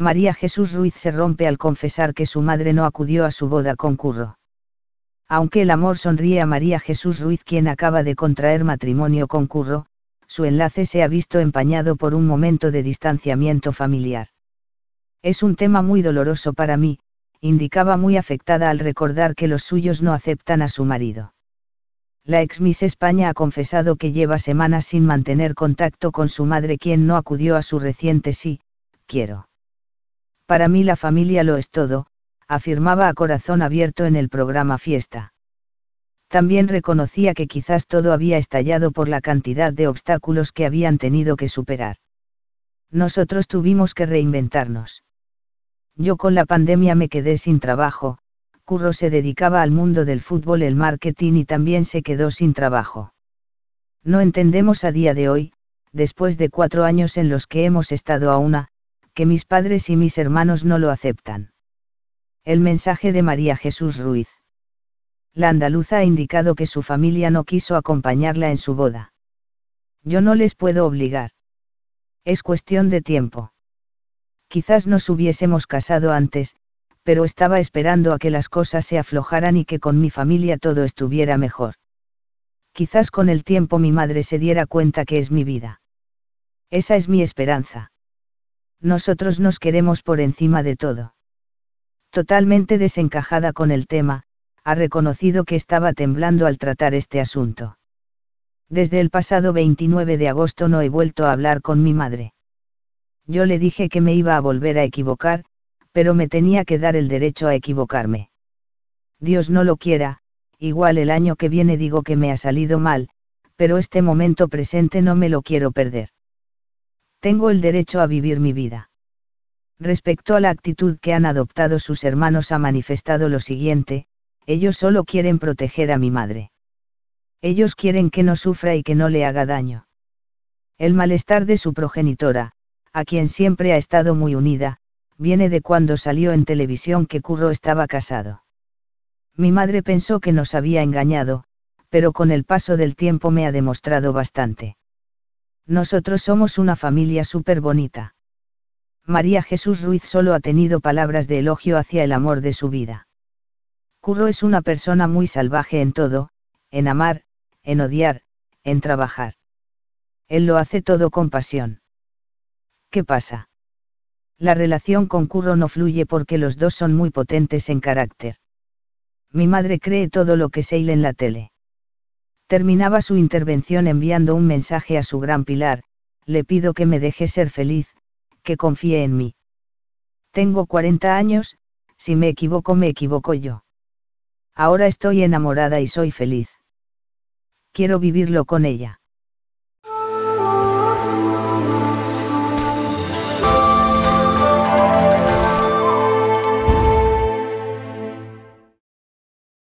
María Jesús Ruiz se rompe al confesar que su madre no acudió a su boda con Curro. Aunque el amor sonríe a María Jesús Ruiz quien acaba de contraer matrimonio con Curro, su enlace se ha visto empañado por un momento de distanciamiento familiar. Es un tema muy doloroso para mí, indicaba muy afectada al recordar que los suyos no aceptan a su marido. La ex Miss España ha confesado que lleva semanas sin mantener contacto con su madre quien no acudió a su reciente sí, quiero para mí la familia lo es todo, afirmaba a corazón abierto en el programa Fiesta. También reconocía que quizás todo había estallado por la cantidad de obstáculos que habían tenido que superar. Nosotros tuvimos que reinventarnos. Yo con la pandemia me quedé sin trabajo, Curro se dedicaba al mundo del fútbol, el marketing y también se quedó sin trabajo. No entendemos a día de hoy, después de cuatro años en los que hemos estado a una, que mis padres y mis hermanos no lo aceptan. El mensaje de María Jesús Ruiz. La andaluza ha indicado que su familia no quiso acompañarla en su boda. Yo no les puedo obligar. Es cuestión de tiempo. Quizás nos hubiésemos casado antes, pero estaba esperando a que las cosas se aflojaran y que con mi familia todo estuviera mejor. Quizás con el tiempo mi madre se diera cuenta que es mi vida. Esa es mi esperanza nosotros nos queremos por encima de todo. Totalmente desencajada con el tema, ha reconocido que estaba temblando al tratar este asunto. Desde el pasado 29 de agosto no he vuelto a hablar con mi madre. Yo le dije que me iba a volver a equivocar, pero me tenía que dar el derecho a equivocarme. Dios no lo quiera, igual el año que viene digo que me ha salido mal, pero este momento presente no me lo quiero perder tengo el derecho a vivir mi vida. Respecto a la actitud que han adoptado sus hermanos ha manifestado lo siguiente, ellos solo quieren proteger a mi madre. Ellos quieren que no sufra y que no le haga daño. El malestar de su progenitora, a quien siempre ha estado muy unida, viene de cuando salió en televisión que Curro estaba casado. Mi madre pensó que nos había engañado, pero con el paso del tiempo me ha demostrado bastante. Nosotros somos una familia súper bonita. María Jesús Ruiz solo ha tenido palabras de elogio hacia el amor de su vida. Curro es una persona muy salvaje en todo, en amar, en odiar, en trabajar. Él lo hace todo con pasión. ¿Qué pasa? La relación con Curro no fluye porque los dos son muy potentes en carácter. Mi madre cree todo lo que se en la tele. Terminaba su intervención enviando un mensaje a su gran pilar, le pido que me deje ser feliz, que confíe en mí. Tengo 40 años, si me equivoco me equivoco yo. Ahora estoy enamorada y soy feliz. Quiero vivirlo con ella.